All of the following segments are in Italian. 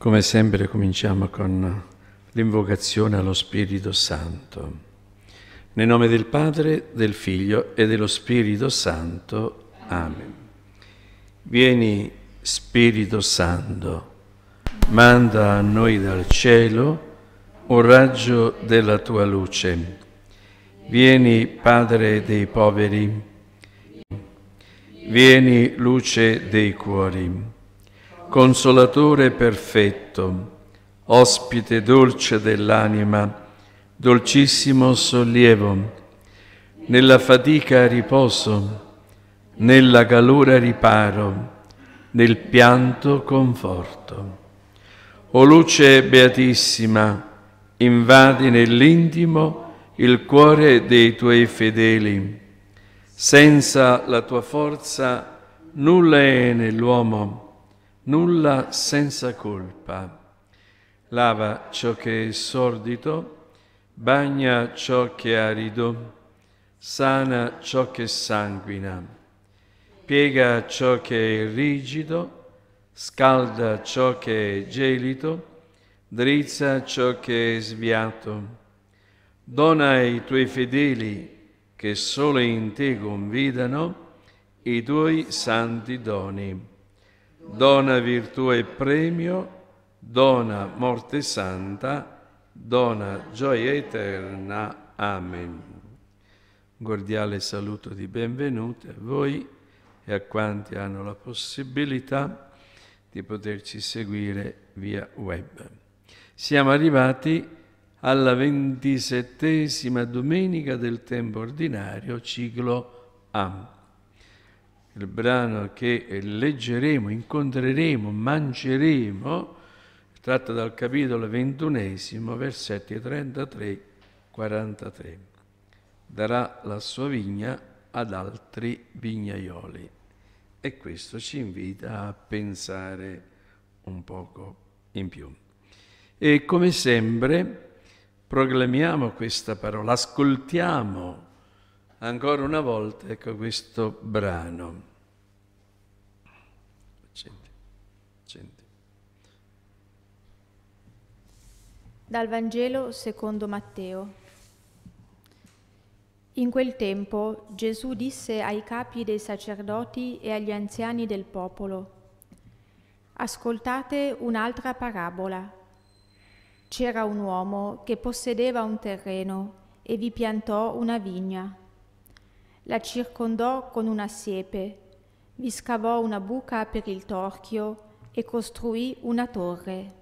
Come sempre cominciamo con l'invocazione allo Spirito Santo. Nel nome del Padre, del Figlio e dello Spirito Santo. Amen. Vieni Spirito Santo, manda a noi dal cielo un raggio della tua luce. Vieni Padre dei poveri, vieni luce dei cuori consolatore perfetto, ospite dolce dell'anima, dolcissimo sollievo, nella fatica riposo, nella calura riparo, nel pianto conforto. O luce beatissima, invadi nell'intimo il cuore dei tuoi fedeli. Senza la tua forza nulla è nell'uomo, nulla senza colpa. Lava ciò che è sordito, bagna ciò che è arido, sana ciò che sanguina, piega ciò che è rigido, scalda ciò che è gelito, drizza ciò che è sviato. Dona ai tuoi fedeli che solo in te convidano i tuoi santi doni dona virtù e premio, dona morte santa, dona gioia eterna. Amen. Un cordiale saluto di benvenuti a voi e a quanti hanno la possibilità di poterci seguire via web. Siamo arrivati alla ventisettesima domenica del tempo ordinario, ciclo A il brano che leggeremo, incontreremo, mangeremo, tratta dal capitolo ventunesimo, versetti 33-43. Darà la sua vigna ad altri vignaioli. E questo ci invita a pensare un poco in più. E come sempre proclamiamo questa parola, ascoltiamo ancora una volta ecco, questo brano. Dal Vangelo secondo Matteo. In quel tempo Gesù disse ai capi dei sacerdoti e agli anziani del popolo, Ascoltate un'altra parabola. C'era un uomo che possedeva un terreno e vi piantò una vigna. La circondò con una siepe, vi scavò una buca per il torchio e costruì una torre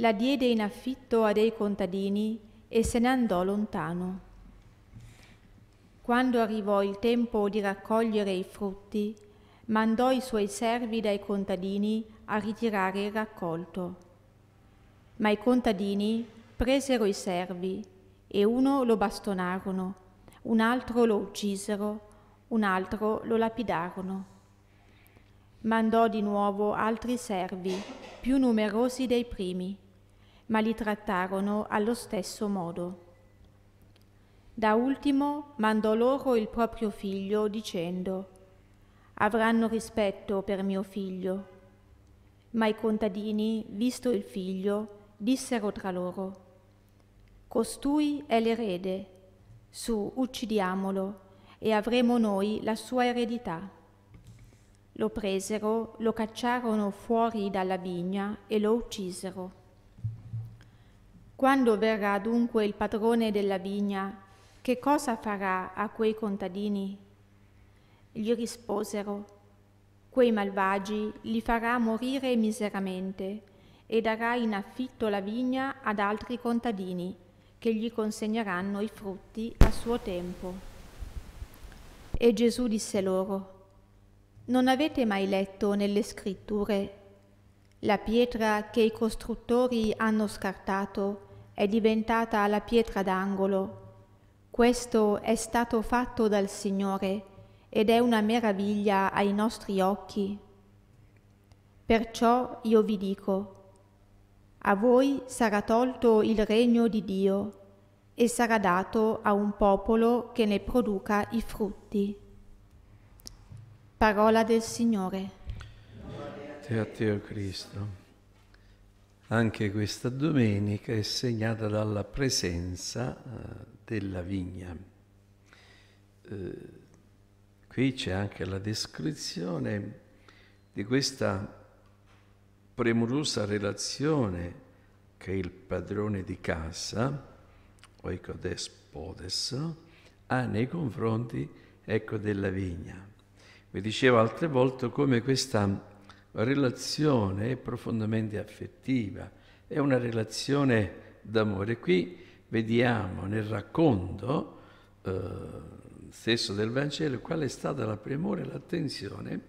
la diede in affitto a dei contadini e se ne andò lontano. Quando arrivò il tempo di raccogliere i frutti, mandò i suoi servi dai contadini a ritirare il raccolto. Ma i contadini presero i servi e uno lo bastonarono, un altro lo uccisero, un altro lo lapidarono. Mandò di nuovo altri servi, più numerosi dei primi ma li trattarono allo stesso modo. Da ultimo mandò loro il proprio figlio dicendo, avranno rispetto per mio figlio. Ma i contadini, visto il figlio, dissero tra loro, Costui è l'erede, su uccidiamolo e avremo noi la sua eredità. Lo presero, lo cacciarono fuori dalla vigna e lo uccisero. Quando verrà dunque il padrone della vigna, che cosa farà a quei contadini? Gli risposero, quei malvagi li farà morire miseramente e darà in affitto la vigna ad altri contadini che gli consegneranno i frutti a suo tempo. E Gesù disse loro, non avete mai letto nelle scritture la pietra che i costruttori hanno scartato è diventata la pietra d'angolo. Questo è stato fatto dal Signore ed è una meraviglia ai nostri occhi. Perciò io vi dico, a voi sarà tolto il regno di Dio e sarà dato a un popolo che ne produca i frutti. Parola del Signore. Te a oh Dio Cristo. Anche questa domenica è segnata dalla presenza eh, della vigna. Eh, qui c'è anche la descrizione di questa premurosa relazione che il padrone di casa, oicodespodes, ha nei confronti ecco, della vigna. Vi dicevo altre volte come questa la relazione è profondamente affettiva, è una relazione d'amore. Qui vediamo nel racconto eh, stesso del Vangelo qual è stata la premura e l'attenzione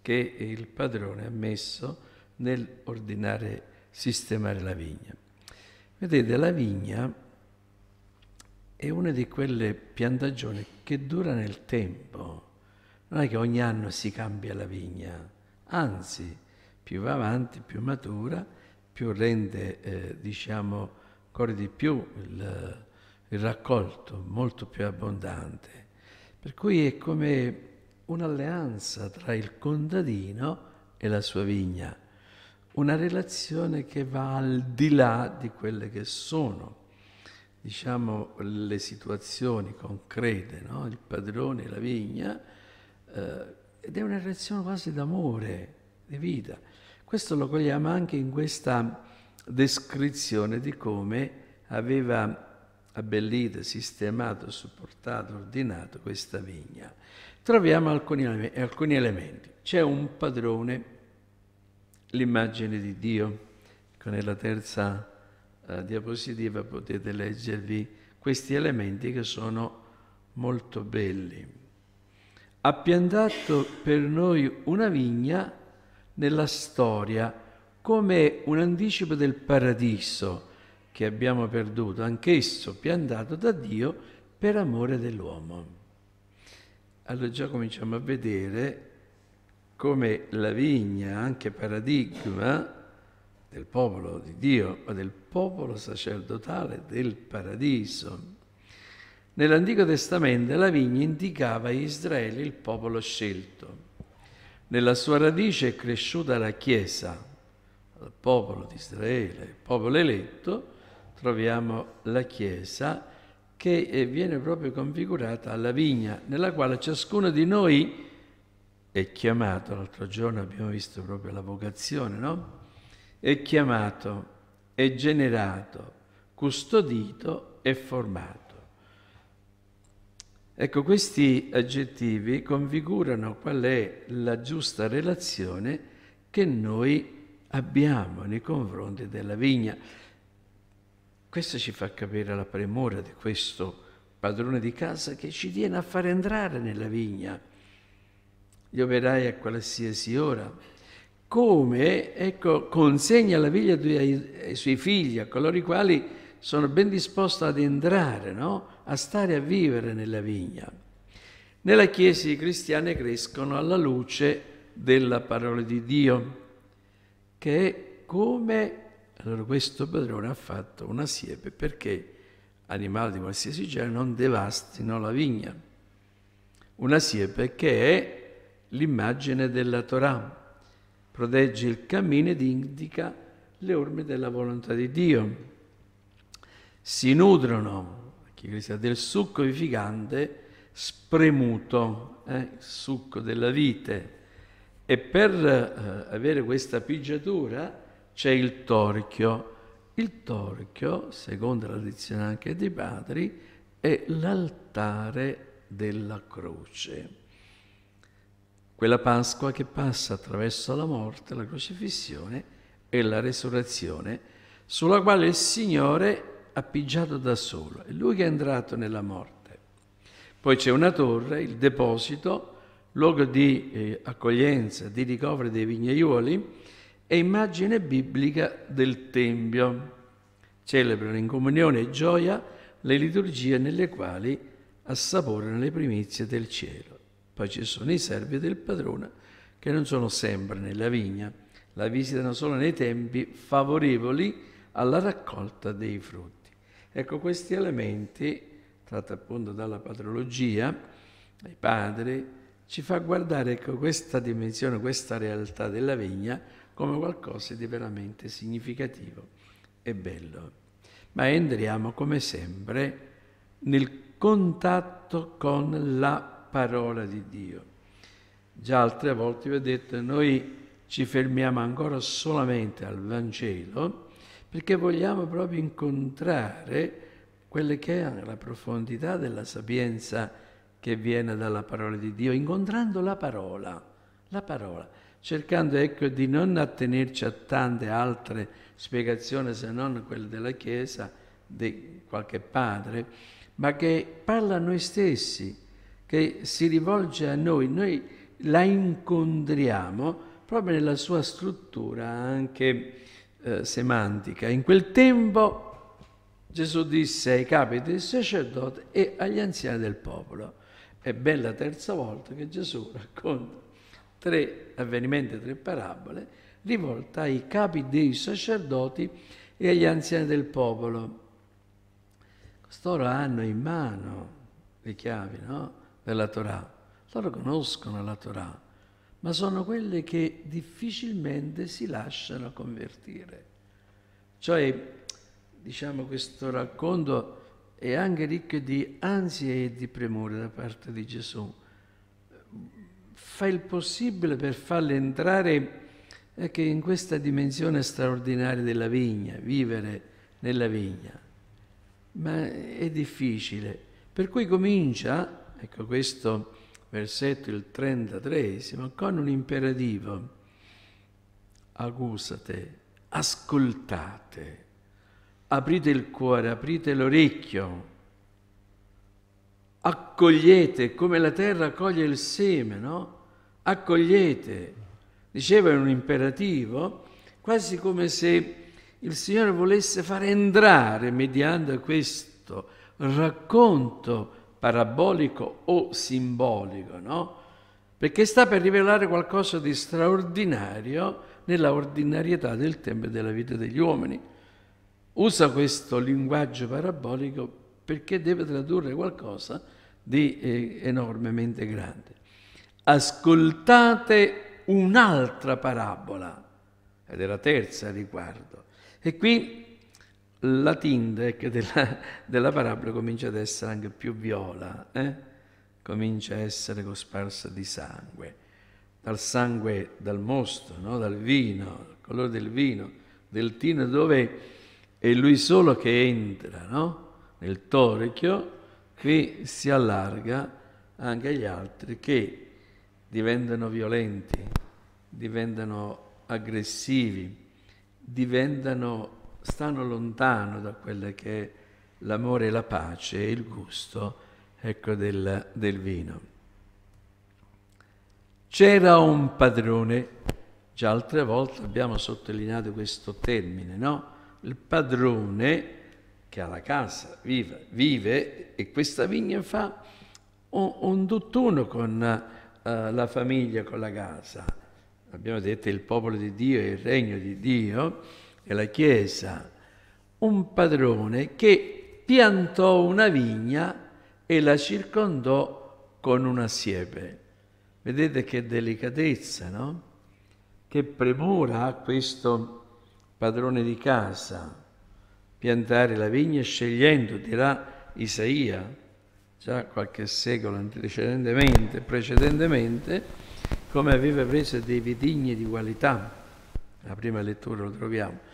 che il padrone ha messo nell'ordinare, sistemare la vigna. Vedete, la vigna è una di quelle piantagioni che dura nel tempo. Non è che ogni anno si cambia la vigna anzi più va avanti, più matura, più rende, eh, diciamo, ancora di più il, il raccolto, molto più abbondante. Per cui è come un'alleanza tra il contadino e la sua vigna, una relazione che va al di là di quelle che sono diciamo, le situazioni concrete, no? il padrone e la vigna, eh, ed è una reazione quasi d'amore, di vita. Questo lo cogliamo anche in questa descrizione di come aveva abbellito, sistemato, supportato, ordinato questa vigna. Troviamo alcuni, alcuni elementi. C'è un padrone, l'immagine di Dio, che ecco, nella terza eh, diapositiva potete leggervi questi elementi che sono molto belli ha piantato per noi una vigna nella storia come un anticipo del paradiso che abbiamo perduto, anch'esso piantato da Dio per amore dell'uomo. Allora già cominciamo a vedere come la vigna, anche paradigma del popolo di Dio, ma del popolo sacerdotale del paradiso, Nell'Antico Testamento la vigna indicava a Israele il popolo scelto. Nella sua radice è cresciuta la Chiesa, il popolo di Israele, il popolo eletto, troviamo la Chiesa che eh, viene proprio configurata alla vigna, nella quale ciascuno di noi è chiamato, l'altro giorno abbiamo visto proprio la vocazione, no? È chiamato, è generato, custodito e formato. Ecco, questi aggettivi configurano qual è la giusta relazione che noi abbiamo nei confronti della vigna. Questo ci fa capire la premura di questo padrone di casa che ci tiene a far entrare nella vigna gli operai a qualsiasi ora. Come ecco, consegna la vigna ai, ai suoi figli, a coloro i quali sono ben disposti ad entrare, no? a stare a vivere nella vigna. Nella Chiesa i cristiani crescono alla luce della parola di Dio, che è come allora questo padrone ha fatto una siepe perché animali di qualsiasi genere non devastino la vigna. Una siepe che è l'immagine della Torah, protegge il cammino ed indica le orme della volontà di Dio. Si nutrono che del succo vivificante spremuto, eh, il succo della vite. E per eh, avere questa pigiatura c'è il torchio. Il torchio, secondo la tradizione anche dei padri, è l'altare della croce. Quella Pasqua che passa attraverso la morte, la crocifissione e la resurrezione, sulla quale il Signore appiggiato da solo, è lui che è entrato nella morte. Poi c'è una torre, il deposito, luogo di eh, accoglienza, di ricovero dei vignaioli e immagine biblica del Tempio. Celebrano in comunione e gioia le liturgie nelle quali assaporano le primizie del cielo. Poi ci sono i servi del padrone che non sono sempre nella vigna, la visitano solo nei tempi favorevoli alla raccolta dei frutti. Ecco, questi elementi, tratti appunto dalla patrologia, dai padri, ci fa guardare ecco, questa dimensione, questa realtà della vigna come qualcosa di veramente significativo e bello. Ma entriamo come sempre nel contatto con la parola di Dio. Già altre volte vi ho detto, noi ci fermiamo ancora solamente al Vangelo, perché vogliamo proprio incontrare quella che è la profondità della sapienza che viene dalla parola di Dio, incontrando la parola, la parola, cercando ecco, di non attenerci a tante altre spiegazioni se non quelle della Chiesa, di qualche padre, ma che parla a noi stessi, che si rivolge a noi, noi la incontriamo proprio nella sua struttura anche eh, semantica. In quel tempo Gesù disse ai capi dei sacerdoti e agli anziani del popolo. È bella terza volta che Gesù racconta tre avvenimenti, tre parabole, rivolta ai capi dei sacerdoti e agli anziani del popolo. Costoro hanno in mano le chiavi no? della Torah, loro conoscono la Torah, ma sono quelle che difficilmente si lasciano convertire. Cioè, diciamo, questo racconto è anche ricco di ansia e di premura da parte di Gesù. Fa il possibile per farle entrare anche ecco, in questa dimensione straordinaria della vigna, vivere nella vigna. Ma è difficile. Per cui comincia, ecco questo versetto il 33, con un imperativo, agusate, ascoltate, aprite il cuore, aprite l'orecchio, accogliete come la terra accoglie il seme, no? Accogliete, diceva in un imperativo, quasi come se il Signore volesse far entrare mediante questo racconto parabolico o simbolico, no? Perché sta per rivelare qualcosa di straordinario nella ordinarietà del tempo e della vita degli uomini. Usa questo linguaggio parabolico perché deve tradurre qualcosa di eh, enormemente grande. Ascoltate un'altra parabola, ed è la terza a riguardo. E qui la Tindec della, della, parabola comincia ad essere anche più viola, eh? comincia a essere cosparsa di sangue, dal sangue, dal mosto, no? dal vino, il colore del vino, del tino dove è lui solo che entra no? nel torchio, qui si allarga anche agli altri che diventano violenti, diventano aggressivi, diventano stanno lontano da quello che è l'amore la pace e il gusto ecco, del, del vino. C'era un padrone, già altre volte abbiamo sottolineato questo termine, no? Il padrone che ha la casa, vive, vive e questa vigna fa un, un tutt'uno con uh, la famiglia, con la casa. Abbiamo detto il popolo di Dio e il regno di Dio e la Chiesa, un padrone che piantò una vigna e la circondò con una siepe. Vedete che delicatezza, no? Che premura ha questo padrone di casa, piantare la vigna scegliendo, dirà Isaia, già qualche secolo antecedentemente, precedentemente, come aveva preso dei vitigni di qualità. La prima lettura lo troviamo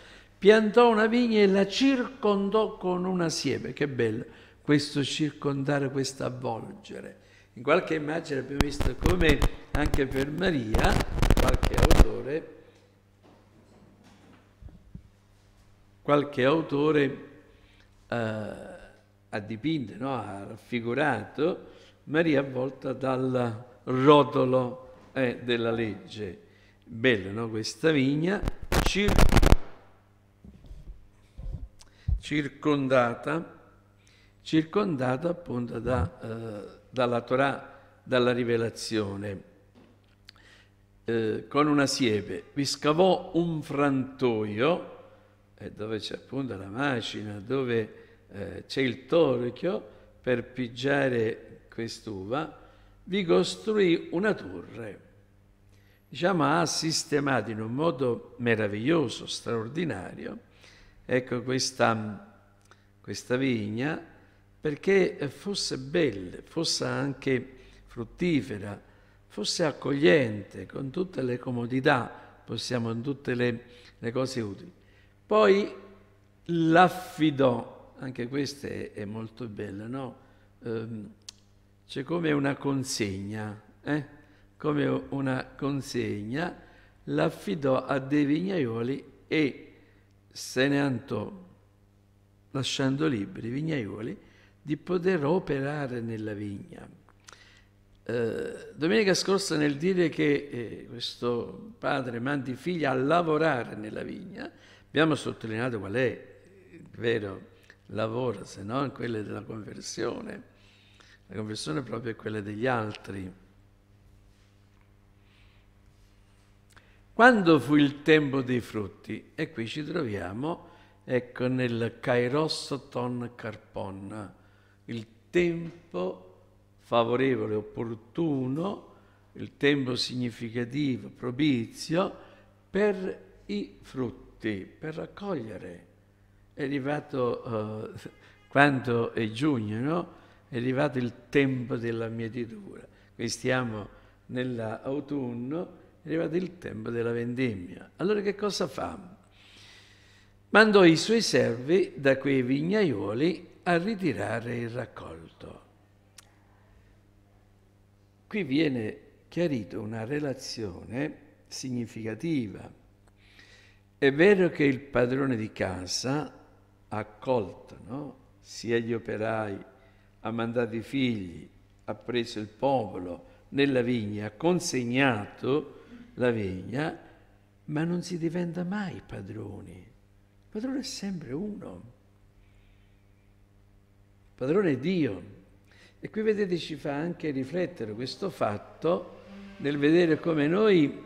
piantò una vigna e la circondò con una siepe. Che bello questo circondare, questo avvolgere. In qualche immagine abbiamo visto come anche per Maria, qualche autore, qualche autore eh, ha dipinto, no? ha raffigurato Maria avvolta dal rotolo eh, della legge. Bella no? questa vigna, circondata circondata, circondata appunto da, eh, dalla Torah, dalla rivelazione. Eh, con una siepe vi scavò un frantoio, eh, dove c'è appunto la macina, dove eh, c'è il torchio per pigiare quest'uva, vi costruì una torre. Diciamo, ha sistemato in un modo meraviglioso, straordinario, ecco questa, questa vigna, perché fosse bella, fosse anche fruttifera, fosse accogliente, con tutte le comodità, possiamo, in tutte le, le cose utili. Poi l'affidò, anche questa è, è molto bella, no? Ehm, c'è come una consegna, eh? come una consegna, l'affidò a dei vignaioli e se ne andò, lasciando liberi i vignaioli di poter operare nella vigna. Eh, domenica scorsa nel dire che eh, questo padre manda i figli a lavorare nella vigna, abbiamo sottolineato qual è il vero lavoro, se non quello della conversione. La conversione proprio è quella degli altri Quando fu il tempo dei frutti? E qui ci troviamo, ecco, nel Kairos ton Carpon, il tempo favorevole, opportuno, il tempo significativo, propizio per i frutti, per raccogliere. È arrivato, eh, quando è giugno, no? È arrivato il tempo della mietitura. Qui stiamo nell'autunno, è arrivato il tempo della vendemmia. Allora che cosa fa? Mandò i suoi servi da quei vignaioli a ritirare il raccolto. Qui viene chiarita una relazione significativa. È vero che il padrone di casa ha accolto no? sia gli operai, ha mandato i figli, ha preso il popolo nella vigna, ha consegnato la veglia, ma non si diventa mai padroni. Il padrone è sempre uno. Il padrone è Dio. E qui vedete ci fa anche riflettere questo fatto nel vedere come noi,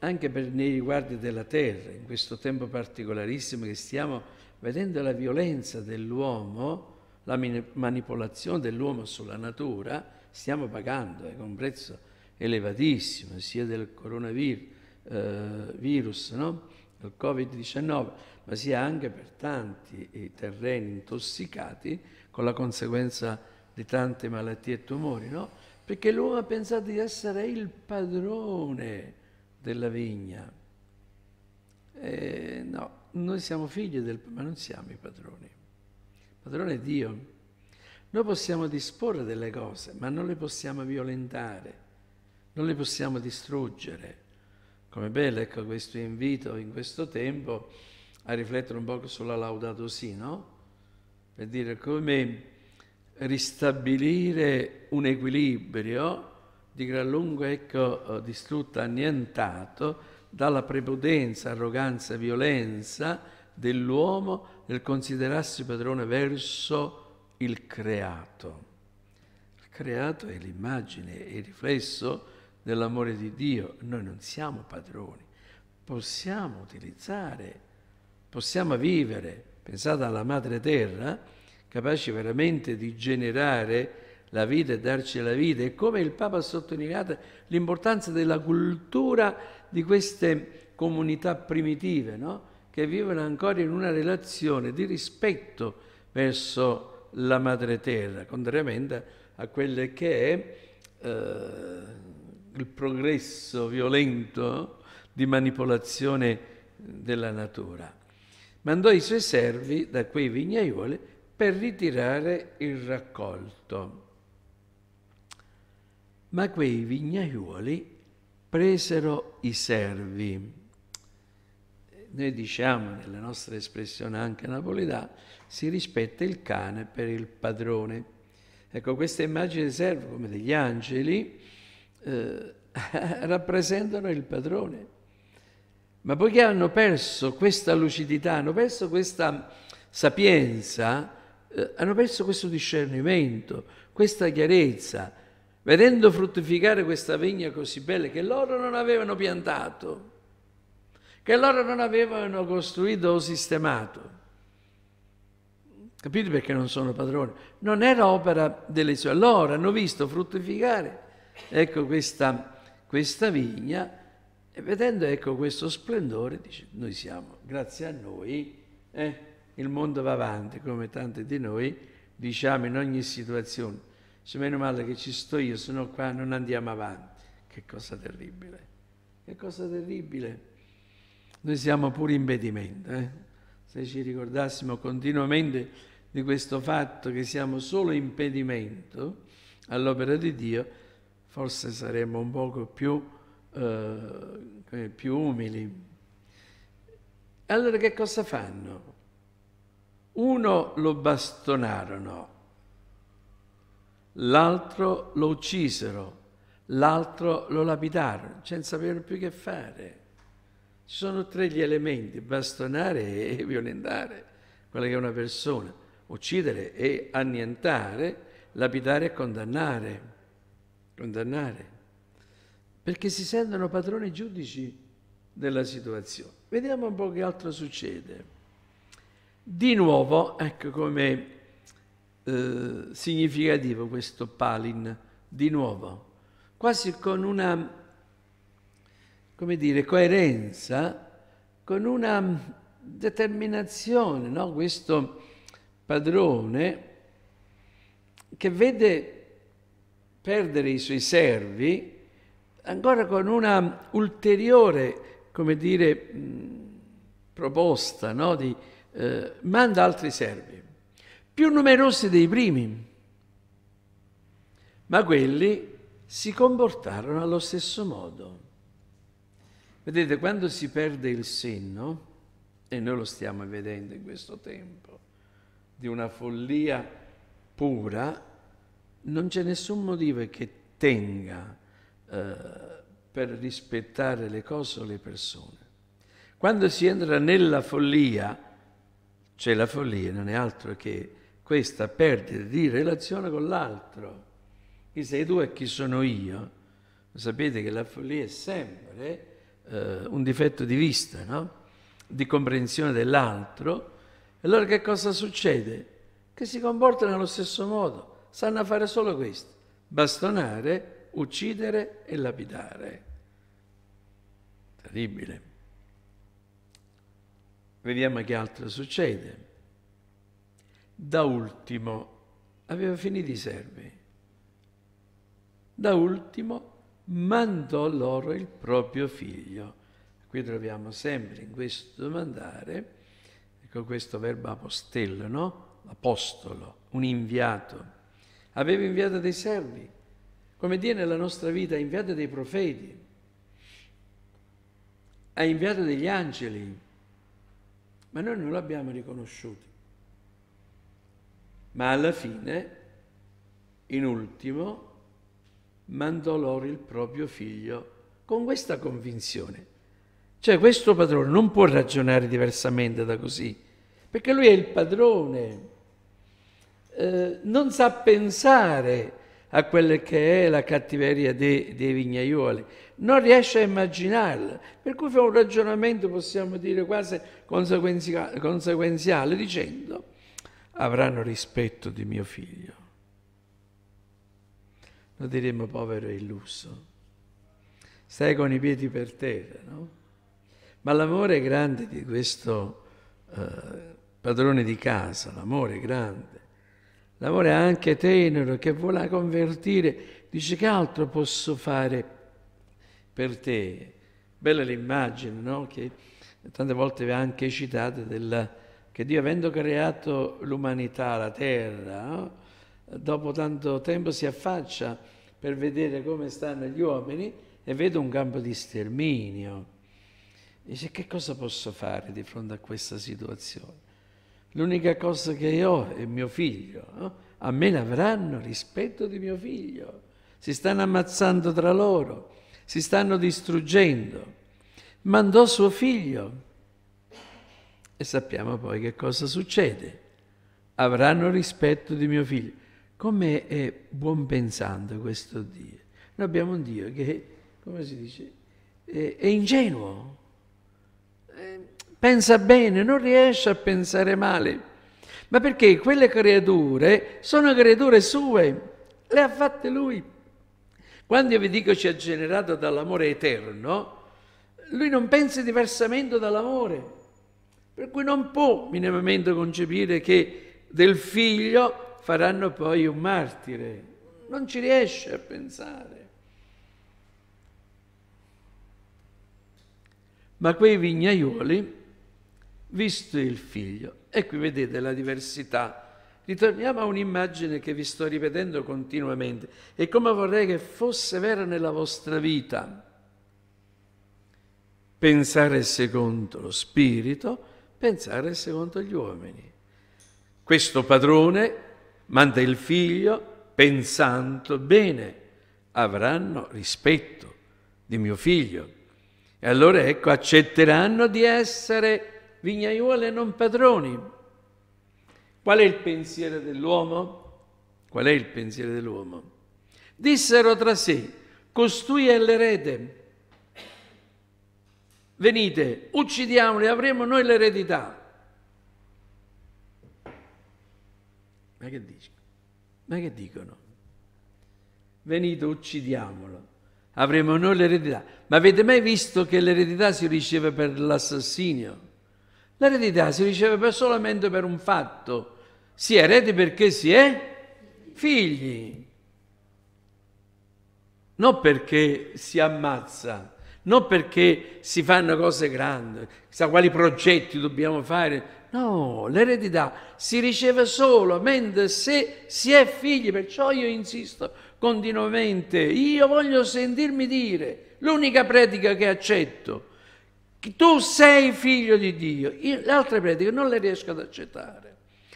anche per, nei riguardi della terra, in questo tempo particolarissimo che stiamo vedendo la violenza dell'uomo, la manipolazione dell'uomo sulla natura, stiamo pagando eh, un prezzo elevatissima, sia del coronavirus, eh, no? del Covid-19, ma sia anche per tanti eh, terreni intossicati con la conseguenza di tante malattie e tumori, no? perché l'uomo ha pensato di essere il padrone della vigna. Eh, no, noi siamo figli del, ma non siamo i padroni. Il padrone è Dio. Noi possiamo disporre delle cose, ma non le possiamo violentare non le possiamo distruggere. Come bello, ecco questo invito in questo tempo a riflettere un po' sulla laudato sì, no? Per dire come ristabilire un equilibrio di gran lunga ecco, eh, distrutto, annientato dalla prepotenza, arroganza, e violenza dell'uomo nel considerarsi padrone verso il creato. Il creato è l'immagine, è il riflesso dell'amore di Dio, noi non siamo padroni, possiamo utilizzare, possiamo vivere, pensate alla madre terra, capace veramente di generare la vita e darci la vita e come il Papa ha sottolineato l'importanza della cultura di queste comunità primitive, no? che vivono ancora in una relazione di rispetto verso la madre terra, contrariamente a quelle che è eh, il progresso violento di manipolazione della natura. Mandò i suoi servi da quei vignaioli per ritirare il raccolto. Ma quei vignaioli presero i servi. Noi diciamo nella nostra espressione anche napoletana, si rispetta il cane per il padrone. Ecco, questa immagine serve come degli angeli eh, rappresentano il padrone. Ma poiché hanno perso questa lucidità, hanno perso questa sapienza, eh, hanno perso questo discernimento, questa chiarezza, vedendo fruttificare questa vigna così bella che loro non avevano piantato, che loro non avevano costruito o sistemato. Capite perché non sono padroni? Non era opera delle sue. Allora hanno visto fruttificare ecco questa, questa vigna e vedendo ecco questo splendore dice noi siamo, grazie a noi eh, il mondo va avanti come tanti di noi diciamo in ogni situazione. se meno male che ci sto io, se no qua non andiamo avanti. Che cosa terribile, che cosa terribile. Noi siamo pure impedimento. Eh? Se ci ricordassimo continuamente di questo fatto che siamo solo impedimento all'opera di Dio, forse saremmo un poco più, eh, più umili. Allora che cosa fanno? Uno lo bastonarono, l'altro lo uccisero, l'altro lo lapidarono, senza sapere più che fare. Ci sono tre gli elementi, bastonare e violentare, quella che è una persona, uccidere e annientare, lapidare e condannare condannare, perché si sentono padroni giudici della situazione. Vediamo un po' che altro succede. Di nuovo, ecco come eh, significativo questo Palin, di nuovo, quasi con una, come dire, coerenza, con una determinazione, no? questo padrone che vede perdere i suoi servi, ancora con una ulteriore, come dire, proposta, no? di eh, manda altri servi, più numerosi dei primi, ma quelli si comportarono allo stesso modo. Vedete, quando si perde il senno, e noi lo stiamo vedendo in questo tempo, di una follia pura, non c'è nessun motivo che tenga eh, per rispettare le cose o le persone. Quando si entra nella follia, cioè la follia non è altro che questa perdita di relazione con l'altro. Chi sei tu e chi sono io? Sapete che la follia è sempre eh, un difetto di vista, no? di comprensione dell'altro. Allora che cosa succede? Che si comporta nello stesso modo sanno fare solo questo, bastonare, uccidere e lapidare. Terribile. Vediamo che altro succede. Da ultimo, aveva finito i servi. Da ultimo mandò loro il proprio figlio. Qui troviamo sempre in questo mandare, ecco questo verbo apostello, no? Apostolo, un inviato aveva inviato dei servi, come Dio nella nostra vita ha inviato dei profeti, ha inviato degli angeli, ma noi non l'abbiamo riconosciuto. Ma alla fine, in ultimo, mandò loro il proprio figlio con questa convinzione. Cioè questo padrone non può ragionare diversamente da così, perché lui è il padrone eh, non sa pensare a quella che è la cattiveria dei, dei vignaioli, non riesce a immaginarla, per cui fa un ragionamento, possiamo dire, quasi conseguenziale, conseguenziale dicendo avranno rispetto di mio figlio. Lo diremmo povero e illuso. Stai con i piedi per terra, no? Ma l'amore grande di questo eh, padrone di casa, l'amore grande, l'amore anche tenero che vuole convertire, dice che altro posso fare per te? Bella l'immagine, no? Che tante volte vi ha anche citate della, che Dio avendo creato l'umanità, la terra, no? dopo tanto tempo si affaccia per vedere come stanno gli uomini e vede un campo di sterminio. Dice che cosa posso fare di fronte a questa situazione? L'unica cosa che ho è mio figlio. A me l'avranno rispetto di mio figlio. Si stanno ammazzando tra loro, si stanno distruggendo. Mandò suo figlio. E sappiamo poi che cosa succede. Avranno rispetto di mio figlio. Come è buon pensando questo Dio? Noi abbiamo un Dio che, come si dice, è, è ingenuo. È, ehm, Pensa bene, non riesce a pensare male, ma perché quelle creature sono creature sue, le ha fatte lui. Quando io vi dico ci ha generato dall'amore eterno, lui non pensa diversamente dall'amore, per cui non può minimamente concepire che del figlio faranno poi un martire, non ci riesce a pensare. Ma quei vignaioli visto il figlio. E qui vedete la diversità. Ritorniamo a un'immagine che vi sto ripetendo continuamente e come vorrei che fosse vera nella vostra vita. Pensare secondo lo spirito, pensare secondo gli uomini. Questo padrone manda il figlio pensando bene, avranno rispetto di mio figlio. E allora ecco, accetteranno di essere vignaiuole non padroni. Qual è il pensiero dell'uomo? Qual è il pensiero dell'uomo? Dissero tra sé, costui è l'erede. Venite, uccidiamoli, avremo noi l'eredità. Ma che dici? Ma che dicono? Venite, uccidiamolo avremo noi l'eredità. Ma avete mai visto che l'eredità si riceve per l'assassinio? L'eredità si riceve solamente per un fatto. Si è eredi perché si è figli. Non perché si ammazza, non perché si fanno cose grandi, chissà quali progetti dobbiamo fare. No, l'eredità si riceve solamente se si è figli. Perciò io insisto continuamente, io voglio sentirmi dire, l'unica predica che accetto tu sei figlio di Dio. Io le altre prediche non le riesco ad accettare.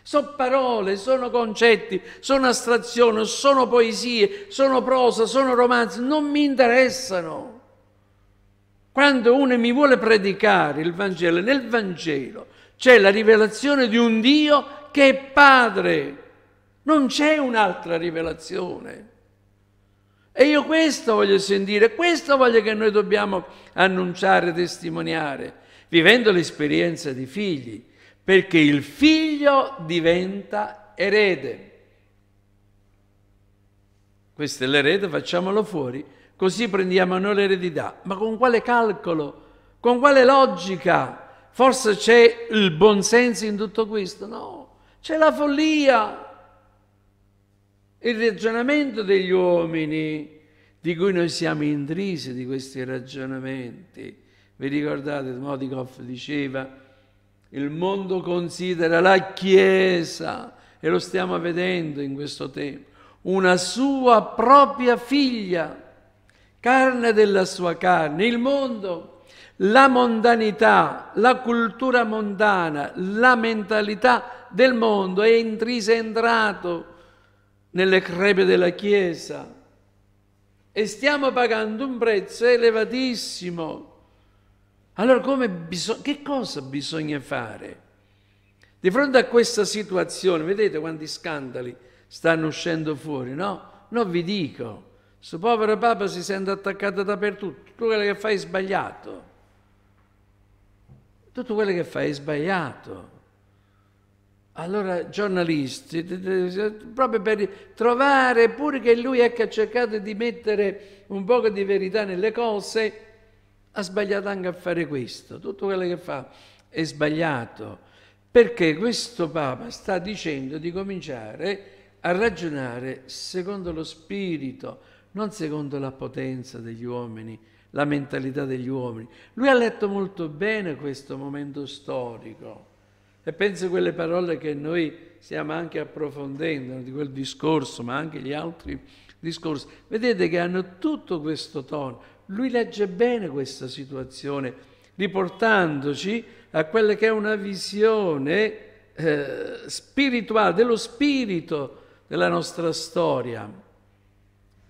Sono parole, sono concetti, sono astrazioni, sono poesie, sono prosa, sono romanzi, non mi interessano. Quando uno mi vuole predicare il Vangelo, nel Vangelo c'è la rivelazione di un Dio che è Padre, non c'è un'altra rivelazione. E io questo voglio sentire, questo voglio che noi dobbiamo annunciare, testimoniare, vivendo l'esperienza di figli, perché il figlio diventa erede. Questo è l'erede, facciamolo fuori, così prendiamo noi l'eredità. Ma con quale calcolo? Con quale logica? Forse c'è il buonsenso in tutto questo? No, c'è la follia. Il ragionamento degli uomini, di cui noi siamo intrisi di questi ragionamenti, vi ricordate, Modikoff diceva, il mondo considera la Chiesa, e lo stiamo vedendo in questo tempo, una sua propria figlia, carne della sua carne, il mondo, la mondanità, la cultura mondana, la mentalità del mondo è intrisa, è entrato nelle crepe della Chiesa e stiamo pagando un prezzo elevatissimo. Allora come che cosa bisogna fare? Di fronte a questa situazione, vedete quanti scandali stanno uscendo fuori, no? Non vi dico, questo povero Papa si sente attaccato dappertutto, tutto quello che fai è sbagliato, tutto quello che fai è sbagliato. Allora, giornalisti, proprio per trovare, pure che lui ecco, ha cercato di mettere un po' di verità nelle cose, ha sbagliato anche a fare questo. Tutto quello che fa è sbagliato, perché questo Papa sta dicendo di cominciare a ragionare secondo lo spirito, non secondo la potenza degli uomini, la mentalità degli uomini. Lui ha letto molto bene questo momento storico e penso quelle parole che noi stiamo anche approfondendo di quel discorso, ma anche gli altri discorsi. Vedete che hanno tutto questo tono. Lui legge bene questa situazione, riportandoci a quella che è una visione eh, spirituale, dello spirito della nostra storia,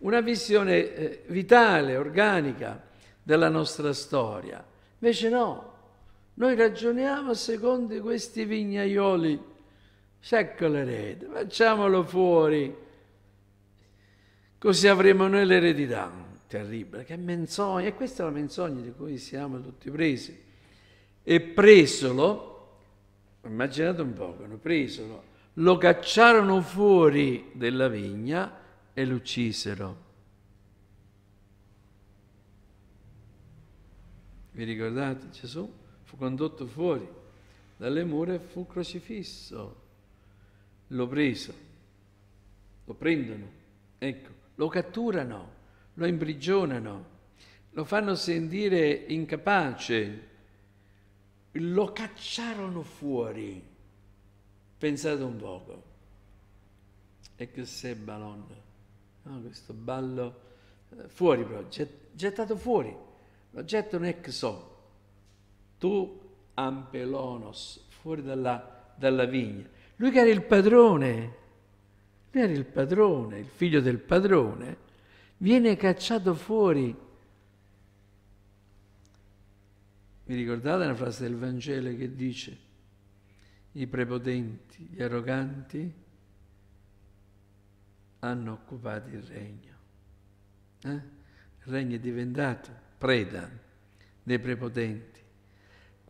una visione eh, vitale, organica della nostra storia. Invece no, noi ragioniamo secondo questi vignaioli, secco l'erede, facciamolo fuori, così avremo noi l'eredità. Terribile, che menzogna, e questa è la menzogna di cui siamo tutti presi. E presolo, immaginate un po', presolo, lo cacciarono fuori della vigna e lo uccisero. Vi ricordate Gesù? condotto fuori dalle mura e fu crocifisso. L'ho preso, lo prendono, ecco, lo catturano, lo imprigionano, lo fanno sentire incapace, lo cacciarono fuori. Pensate un poco. E che se Balon, no, questo ballo eh, fuori però, gettato fuori, lo gettano ex so, tu ampelonos, fuori dalla, dalla vigna. Lui che era il padrone, lui era il padrone, il figlio del padrone, viene cacciato fuori. Vi ricordate una frase del Vangelo che dice i prepotenti, gli arroganti hanno occupato il regno. Eh? Il regno è diventato preda dei prepotenti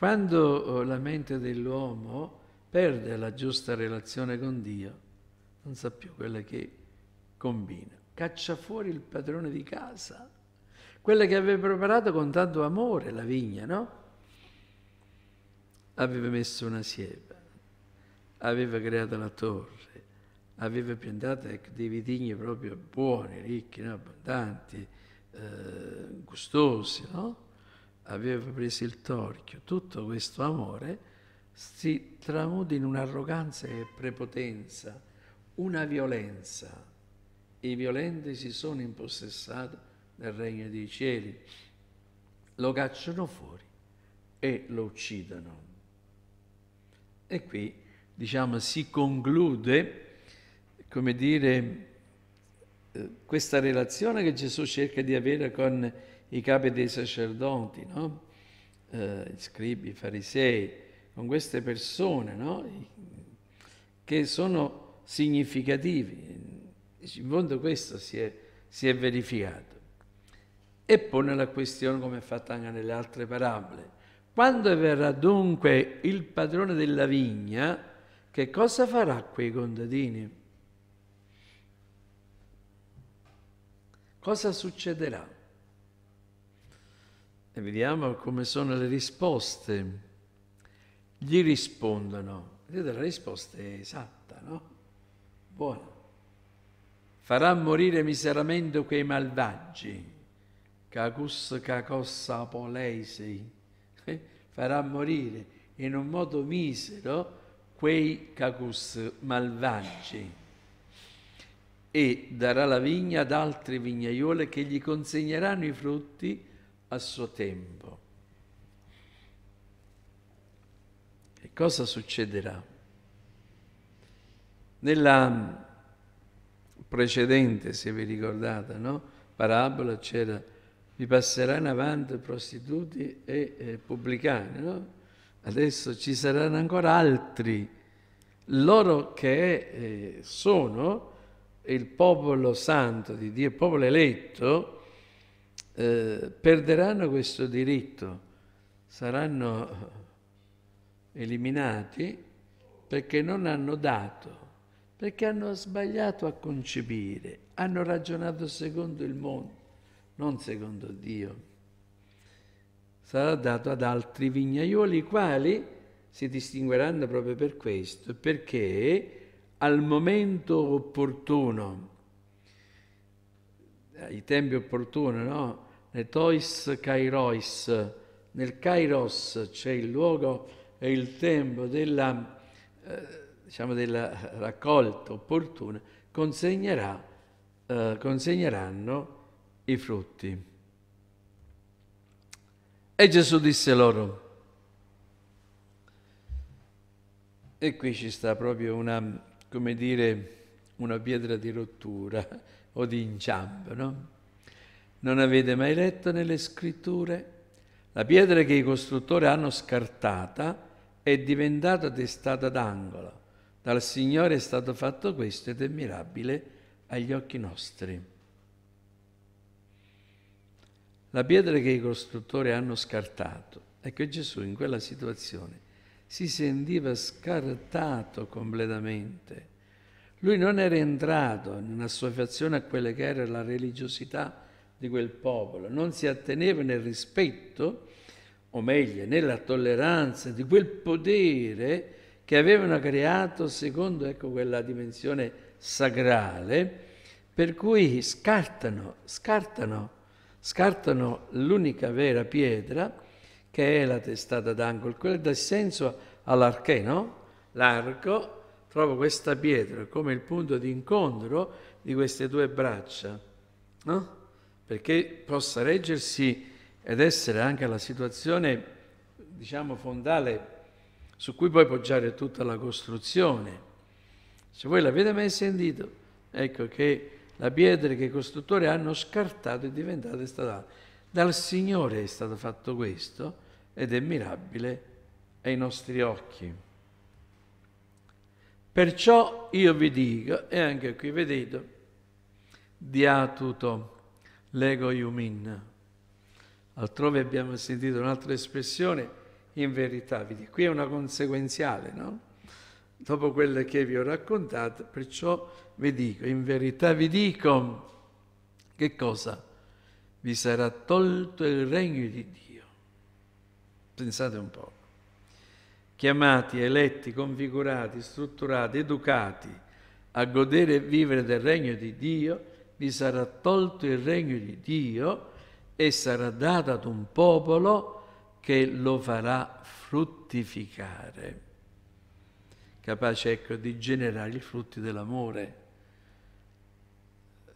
quando oh, la mente dell'uomo perde la giusta relazione con Dio, non sa più quella che combina. Caccia fuori il padrone di casa, quella che aveva preparato con tanto amore la vigna, no? Aveva messo una siepe, aveva creato la torre, aveva piantato ecco, dei vitigni proprio buoni, ricchi, no? abbondanti, eh, gustosi, no? aveva preso il torchio, tutto questo amore si tramuta in un'arroganza e prepotenza, una violenza. I violenti si sono impossessati del regno dei cieli, lo cacciano fuori e lo uccidono. E qui, diciamo, si conclude, come dire, eh, questa relazione che Gesù cerca di avere con i capi dei sacerdoti, no? eh, i scribi, i farisei, con queste persone no? che sono significativi. In fondo questo si è, si è verificato. E pone la questione come è fatta anche nelle altre parabole. Quando verrà dunque il padrone della vigna, che cosa farà quei contadini? Cosa succederà? E vediamo come sono le risposte. Gli rispondono. Vedete la risposta è esatta, no? Buona. Farà morire miseramente quei malvagi. Cacus cacos apoleisi. Eh? Farà morire in un modo misero quei cacus malvagi e darà la vigna ad altri vignaiole che gli consegneranno i frutti a suo tempo. E cosa succederà? Nella precedente, se vi ricordate, no? parabola c'era vi passeranno avanti prostituti e eh, pubblicani, no? Adesso ci saranno ancora altri, loro che eh, sono il popolo santo di Dio, il popolo eletto, eh, perderanno questo diritto, saranno eliminati perché non hanno dato, perché hanno sbagliato a concepire, hanno ragionato secondo il mondo, non secondo Dio. Sarà dato ad altri vignaioli, i quali si distingueranno proprio per questo, perché al momento opportuno ai eh, tempi opportuni, no? Netois kairois, nel Kairos c'è il luogo e il tempo della, eh, diciamo della raccolta opportuna, consegnerà, eh, consegneranno i frutti. E Gesù disse loro, e qui ci sta proprio una, come dire, una pietra di rottura, o di inciampo, no? Non avete mai letto nelle scritture? La pietra che i costruttori hanno scartata è diventata testata d'angolo. Dal Signore è stato fatto questo ed è mirabile agli occhi nostri. La pietra che i costruttori hanno scartato. Ecco Gesù in quella situazione si sentiva scartato completamente lui non era entrato in associazione a quella che era la religiosità di quel popolo, non si atteneva nel rispetto, o meglio, nella tolleranza di quel potere che avevano creato secondo ecco, quella dimensione sacrale, per cui scartano, scartano, scartano l'unica vera pietra che è la testata d'angolo, quella dà senso all'archè, no? L'arco trovo questa pietra come il punto di incontro di queste due braccia, no? perché possa reggersi ed essere anche la situazione, diciamo, fondale su cui puoi poggiare tutta la costruzione. Se voi l'avete mai sentito, ecco che la pietra che i costruttori hanno scartato è diventata stata dal Signore è stato fatto questo ed è mirabile ai nostri occhi. Perciò io vi dico, e anche qui vedete, diatuto l'ego iumin. Altrove abbiamo sentito un'altra espressione, in verità, qui è una conseguenziale, no? Dopo quelle che vi ho raccontato, perciò vi dico, in verità vi dico, che cosa? Vi sarà tolto il regno di Dio. Pensate un po' chiamati, eletti, configurati, strutturati, educati a godere e vivere del regno di Dio, vi sarà tolto il regno di Dio e sarà dato ad un popolo che lo farà fruttificare, capace ecco di generare i frutti dell'amore.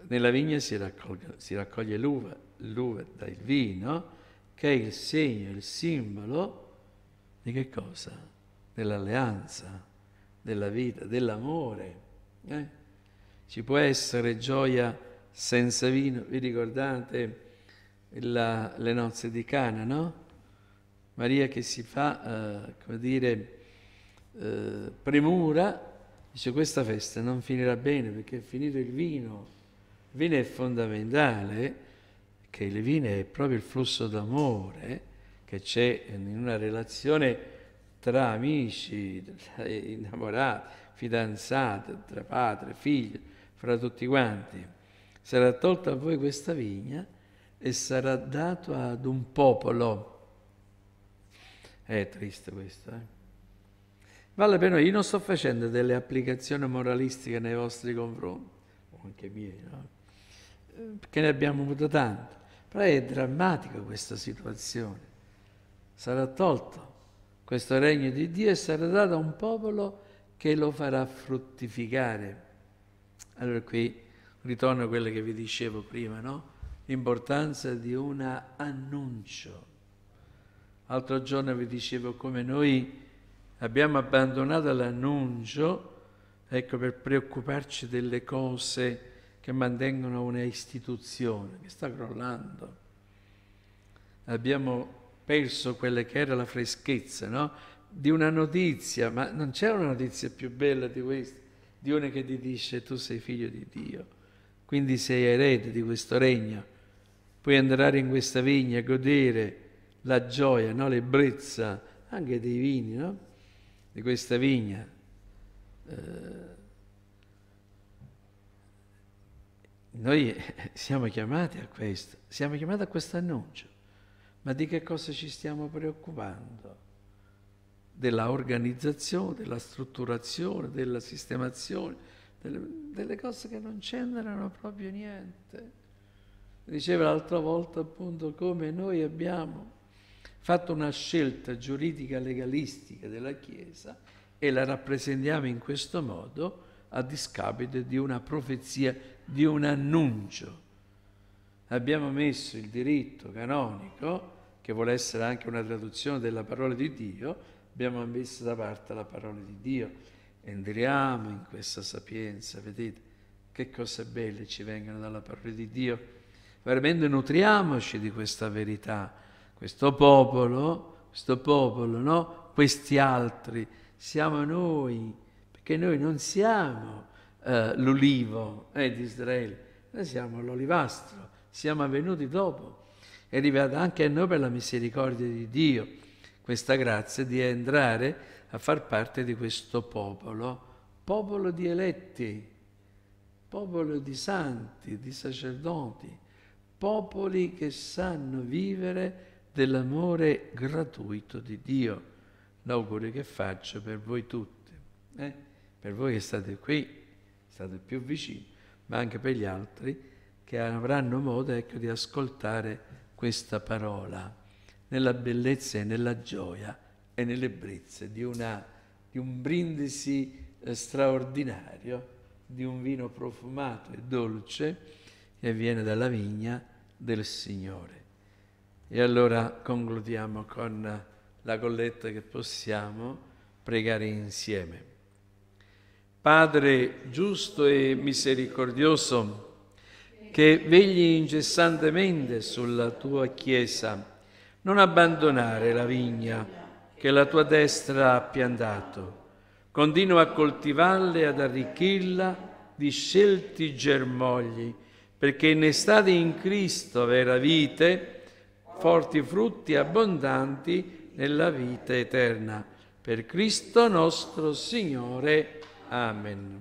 Nella vigna si raccoglie, si raccoglie l'uva, l'uva dal vino, che è il segno, il simbolo di che cosa? dell'alleanza, della vita, dell'amore. Eh? Ci può essere gioia senza vino. Vi ricordate la, le nozze di Cana, no? Maria che si fa, eh, come dire, eh, premura, dice questa festa non finirà bene perché è finito il vino. Il vino è fondamentale, che il vino è proprio il flusso d'amore che c'è in una relazione tra amici, innamorati, fidanzati, tra padre, figlio, fra tutti quanti. Sarà tolta a voi questa vigna e sarà dato ad un popolo. È triste questo, eh? Vale per noi, io non sto facendo delle applicazioni moralistiche nei vostri confronti, o anche miei, no? Perché ne abbiamo avuto tanto. Però è drammatica questa situazione. Sarà tolto questo regno di Dio sarà dato a un popolo che lo farà fruttificare. Allora qui ritorno a quello che vi dicevo prima, no? L'importanza di un annuncio. L'altro giorno vi dicevo come noi abbiamo abbandonato l'annuncio, ecco, per preoccuparci delle cose che mantengono una istituzione che sta crollando. Abbiamo perso quella che era la freschezza no? di una notizia, ma non c'è una notizia più bella di questa, di una che ti dice tu sei figlio di Dio, quindi sei erede di questo regno, puoi andare in questa vigna a godere la gioia, no? l'ebbrezza anche dei vini no? di questa vigna. Eh, noi siamo chiamati a questo, siamo chiamati a questo annuncio. Ma di che cosa ci stiamo preoccupando? Della organizzazione, della strutturazione, della sistemazione, delle, delle cose che non c'entrano proprio niente. Diceva l'altra volta appunto come noi abbiamo fatto una scelta giuridica legalistica della Chiesa e la rappresentiamo in questo modo a discapito di una profezia, di un annuncio. Abbiamo messo il diritto canonico che vuole essere anche una traduzione della parola di Dio, abbiamo messo da parte la parola di Dio. Entriamo in questa sapienza, vedete che cose belle ci vengono dalla parola di Dio. Veramente nutriamoci di questa verità. Questo popolo, questo popolo, no? Questi altri siamo noi, perché noi non siamo eh, l'ulivo eh, di Israele, noi siamo l'olivastro, siamo venuti dopo è arrivata anche a noi per la misericordia di Dio, questa grazia di entrare a far parte di questo popolo, popolo di eletti, popolo di santi, di sacerdoti, popoli che sanno vivere dell'amore gratuito di Dio. L'augurio che faccio per voi tutti, eh? per voi che state qui, state più vicini, ma anche per gli altri che avranno modo ecco, di ascoltare questa parola nella bellezza e nella gioia e nell'ebbrezza di, di, un brindisi eh, straordinario, di un vino profumato e dolce che viene dalla vigna del Signore. E allora concludiamo con la colletta che possiamo pregare insieme. Padre giusto e misericordioso, che vegli incessantemente sulla tua Chiesa. Non abbandonare la vigna che la tua destra ha piantato. Continua a coltivarla e ad arricchirla di scelti germogli, perché in estate in Cristo vera vite, forti frutti abbondanti nella vita eterna. Per Cristo nostro Signore. Amen.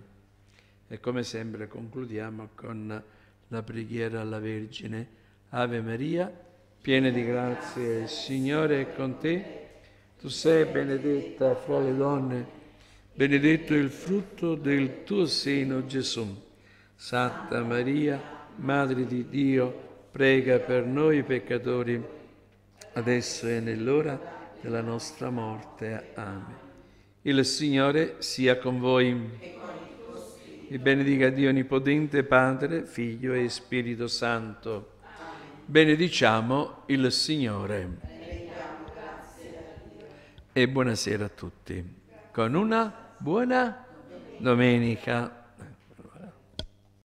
E come sempre concludiamo con la preghiera alla Vergine. Ave Maria, piena di grazie, il Signore è con te. Tu sei benedetta fra le donne, benedetto il frutto del tuo seno, Gesù. Santa Maria, Madre di Dio, prega per noi peccatori, adesso e nell'ora della nostra morte. Amen. Il Signore sia con voi e benedica Dio Onnipotente, Padre, Figlio e Spirito Santo. Benediciamo il Signore. E buonasera a tutti. Con una buona domenica.